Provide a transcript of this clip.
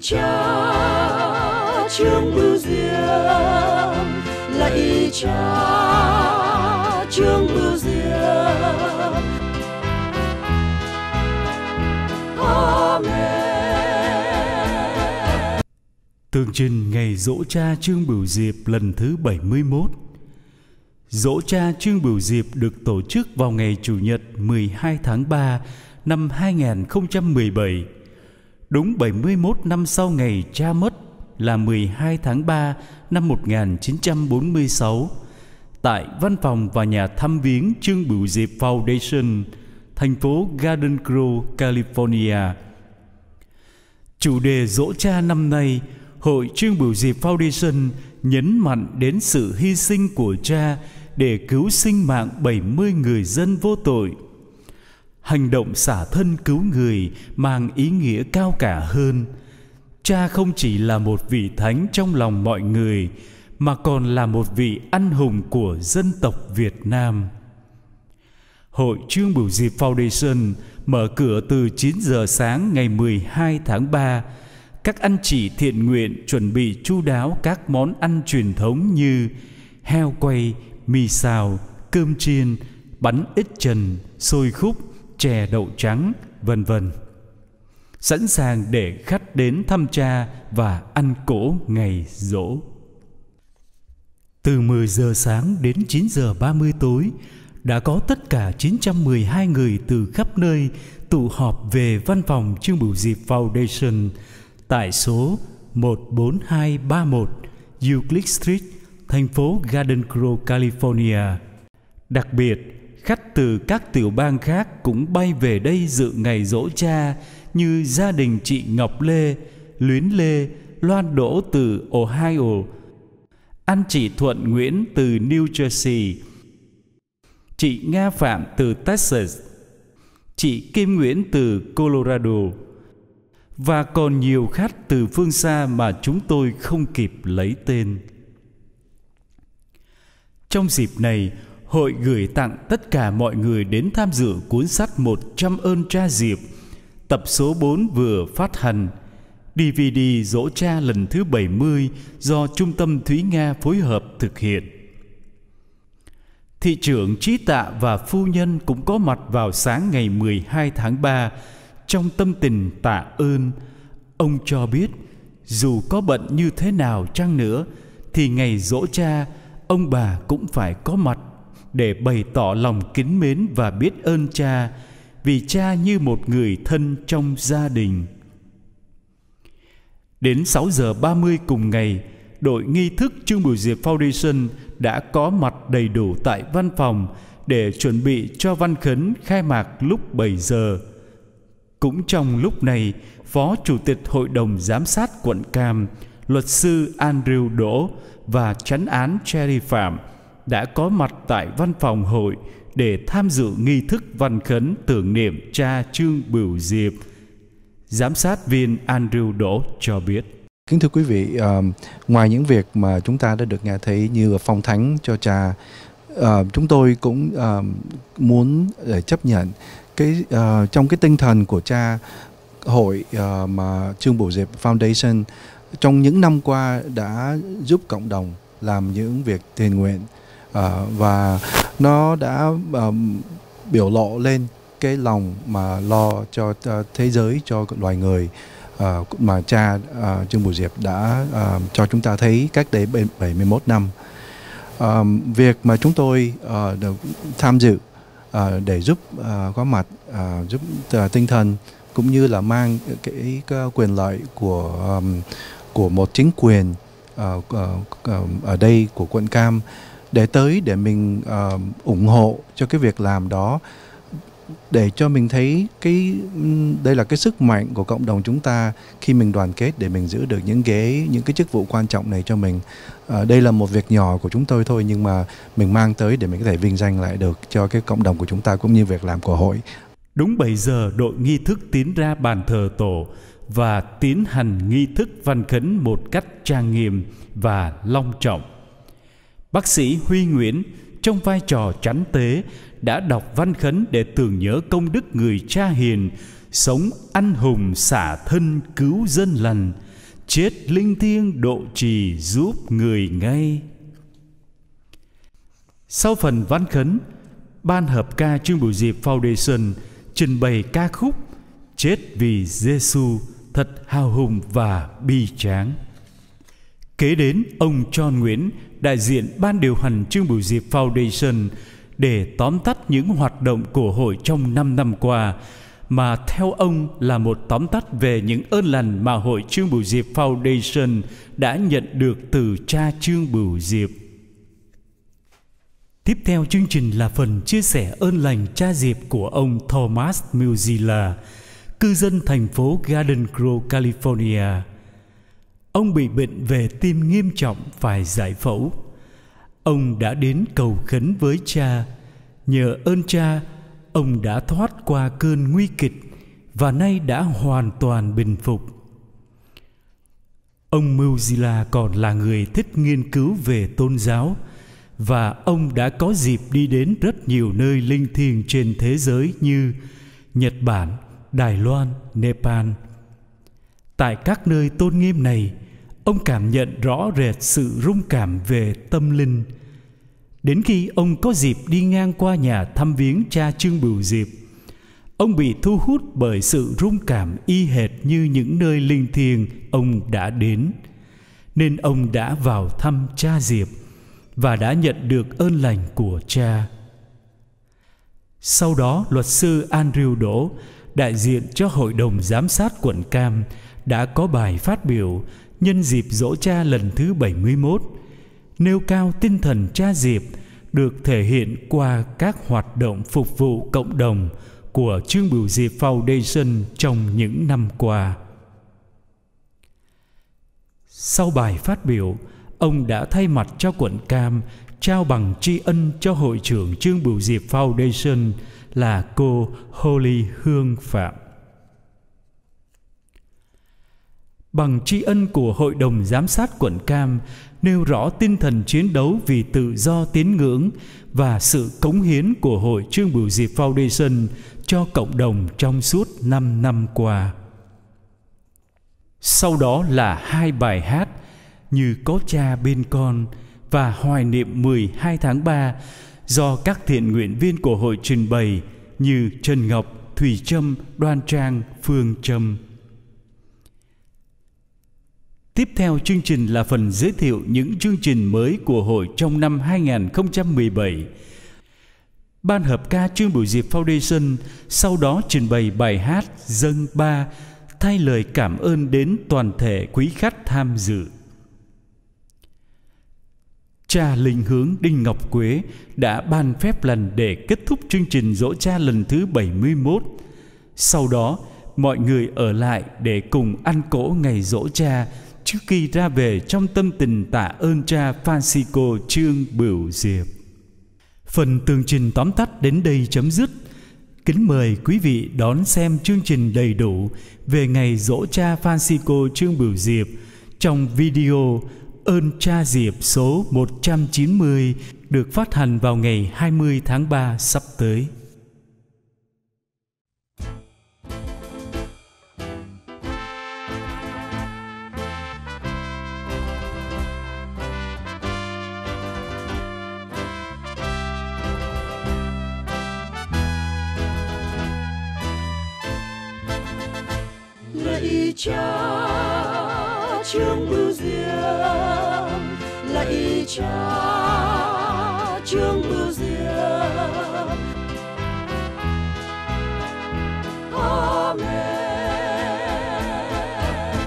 cha trương bưu diệm lạy cha trương bưu diệm amen Tương trình ngày dỗ cha Trương Bửu Diệp lần thứ 71 Dỗ cha Trương Bửu Diệp được tổ chức vào ngày Chủ nhật 12 tháng 3 năm 2017 Đúng 71 năm sau ngày cha mất là 12 tháng 3 năm 1946 tại văn phòng và nhà thăm viếng Trương Bửu Diệp Foundation, thành phố Garden Grove, California. Chủ đề dỗ cha năm nay, Hội Trương Bửu Diệp Foundation nhấn mạnh đến sự hy sinh của cha để cứu sinh mạng 70 người dân vô tội – hành động xả thân cứu người mang ý nghĩa cao cả hơn cha không chỉ là một vị thánh trong lòng mọi người mà còn là một vị anh hùng của dân tộc việt nam Hội Trương Bửu Diệp Foundation mở cửa từ 9 giờ sáng ngày 12 tháng 3. Các anh chị thiện nguyện chuẩn bị chu đáo các món ăn truyền thống như heo quay, mì xào, cơm chiên, bánh ít trần, xôi khúc, chè đậu trắng, vân vân. Sẵn sàng để khách đến thăm cha và ăn cỗ ngày rỗ Từ 10 giờ sáng đến 9 giờ 30 tối, đã có tất cả 912 người từ khắp nơi tụ họp về văn phòng Trương Bửu Diệp Foundation tại số 14231 Euclid Street, thành phố Garden Grove, California. Đặc biệt, khách từ các tiểu bang khác cũng bay về đây dự ngày dỗ cha như gia đình chị Ngọc Lê, Luyến Lê, Loan Đỗ từ Ohio, anh chị Thuận Nguyễn từ New Jersey, chị Nga Phạm từ Texas, chị Kim Nguyễn từ Colorado và còn nhiều khách từ phương xa mà chúng tôi không kịp lấy tên. Trong dịp này, hội gửi tặng tất cả mọi người đến tham dự cuốn sách 100 ơn cha Diệp, tập số 4 vừa phát hành. DVD Dỗ Cha lần thứ 70 do Trung tâm Thúy Nga phối hợp thực hiện. Thị trưởng Trí Tạ và phu nhân cũng có mặt vào sáng ngày 12 tháng 3 trong tâm tình tạ ơn. Ông cho biết dù có bận như thế nào chăng nữa thì ngày dỗ cha ông bà cũng phải có mặt để bày tỏ lòng kính mến và biết ơn cha vì cha như một người thân trong gia đình. Đến 6 giờ 30 cùng ngày, đội nghi thức Trương Bùi Diệp Foundation đã có mặt đầy đủ tại văn phòng để chuẩn bị cho văn khấn khai mạc lúc 7 giờ. Cũng trong lúc này, Phó Chủ tịch Hội đồng Giám sát quận Cam, luật sư Andrew Đỗ và chánh án Cherry Phạm – đã có mặt tại văn phòng hội để tham dự nghi thức văn khấn tưởng niệm cha Trương Bửu Diệp. Giám sát viên Andrew Đỗ cho biết. Kính thưa quý vị, uh, ngoài những việc mà chúng ta đã được nghe thấy như phong thánh cho cha, uh, chúng tôi cũng uh, muốn để chấp nhận cái uh, trong cái tinh thần của cha hội uh, mà Trương Bổ Diệp Foundation trong những năm qua đã giúp cộng đồng làm những việc thiện nguyện Ờ, và nó đã um, biểu lộ lên cái lòng mà lo cho uh, thế giới cho loài người uh, mà cha uh, ờ, Trương Bùi Diệp đã uh, cho chúng ta thấy cách đây 71 năm. Uh, việc mà chúng tôi uh, được tham dự uh, để giúp uh, có mặt uh, giúp uh, tinh thần cũng như là mang cái, cái quyền lợi của um, của một chính quyền uh, uh, uh, ở đây của quận Cam để tới để mình uh, ủng hộ cho cái việc làm đó để cho mình thấy cái đây là cái sức mạnh của cộng đồng chúng ta khi mình đoàn kết để mình giữ được những ghế những cái chức vụ quan trọng này cho mình à, đây là một việc nhỏ của chúng tôi thôi nhưng mà mình mang tới để mình có thể vinh danh lại được cho cái cộng đồng của chúng ta cũng như việc làm của hội đúng 7 giờ đội nghi thức tiến ra bàn thờ tổ và tiến hành nghi thức văn khấn một cách trang nghiêm và long trọng Bác sĩ Huy Nguyễn trong vai trò chánh tế đã đọc văn khấn để tưởng nhớ công đức người cha hiền, sống anh hùng xả thân cứu dân lành, chết linh thiêng độ trì giúp người ngay. Sau phần văn khấn, ban hợp ca chương buổi dịp Foundation trình bày ca khúc Chết vì Giêsu thật hào hùng và bi tráng. Kế đến ông John Nguyễn đại diện Ban điều hành Trương Bửu Diệp Foundation để tóm tắt những hoạt động của hội trong 5 năm qua mà theo ông là một tóm tắt về những ơn lành mà hội Trương Bửu Diệp Foundation đã nhận được từ cha Trương Bửu Diệp. Tiếp theo chương trình là phần chia sẻ ơn lành cha Diệp của ông Thomas Muzilla, cư dân thành phố Garden Grove, California ông bị bệnh về tim nghiêm trọng phải giải phẫu ông đã đến cầu khấn với cha nhờ ơn cha ông đã thoát qua cơn nguy kịch và nay đã hoàn toàn bình phục ông muzila còn là người thích nghiên cứu về tôn giáo và ông đã có dịp đi đến rất nhiều nơi linh thiêng trên thế giới như nhật bản đài loan nepal tại các nơi tôn nghiêm này ông cảm nhận rõ rệt sự rung cảm về tâm linh đến khi ông có dịp đi ngang qua nhà thăm viếng cha trương bửu diệp ông bị thu hút bởi sự rung cảm y hệt như những nơi linh thiêng ông đã đến nên ông đã vào thăm cha diệp và đã nhận được ơn lành của cha sau đó luật sư andrew đỗ đại diện cho hội đồng giám sát quận cam đã có bài phát biểu nhân dịp dỗ cha lần thứ 71, nêu cao tinh thần cha dịp được thể hiện qua các hoạt động phục vụ cộng đồng của chương biểu diệp Foundation trong những năm qua. Sau bài phát biểu, ông đã thay mặt cho quận Cam trao bằng tri ân cho hội trưởng chương biểu diệp Foundation là cô Holy Hương Phạm. bằng tri ân của Hội đồng Giám sát quận Cam nêu rõ tinh thần chiến đấu vì tự do tín ngưỡng và sự cống hiến của Hội Trương Bửu Diệp Foundation cho cộng đồng trong suốt 5 năm qua. Sau đó là hai bài hát như Có cha bên con và Hoài niệm 12 tháng 3 do các thiện nguyện viên của hội trình bày như Trần Ngọc, thủy Trâm, Đoan Trang, Phương Trâm. Tiếp theo chương trình là phần giới thiệu những chương trình mới của hội trong năm 2017. Ban hợp ca Trương Bửu Diệp Foundation sau đó trình bày bài hát Dân Ba thay lời cảm ơn đến toàn thể quý khách tham dự. Cha linh hướng Đinh Ngọc Quế đã ban phép lành để kết thúc chương trình dỗ cha lần thứ 71. Sau đó, mọi người ở lại để cùng ăn cỗ ngày dỗ cha trước khi ra về trong tâm tình tạ ơn cha Francisco Trương Bửu Diệp. Phần tường trình tóm tắt đến đây chấm dứt. Kính mời quý vị đón xem chương trình đầy đủ về ngày dỗ cha Francisco Trương Bửu Diệp trong video Ơn cha Diệp số 190 được phát hành vào ngày 20 tháng 3 sắp tới. lạy cha trương bưu diệm lạy cha trương bưu diệm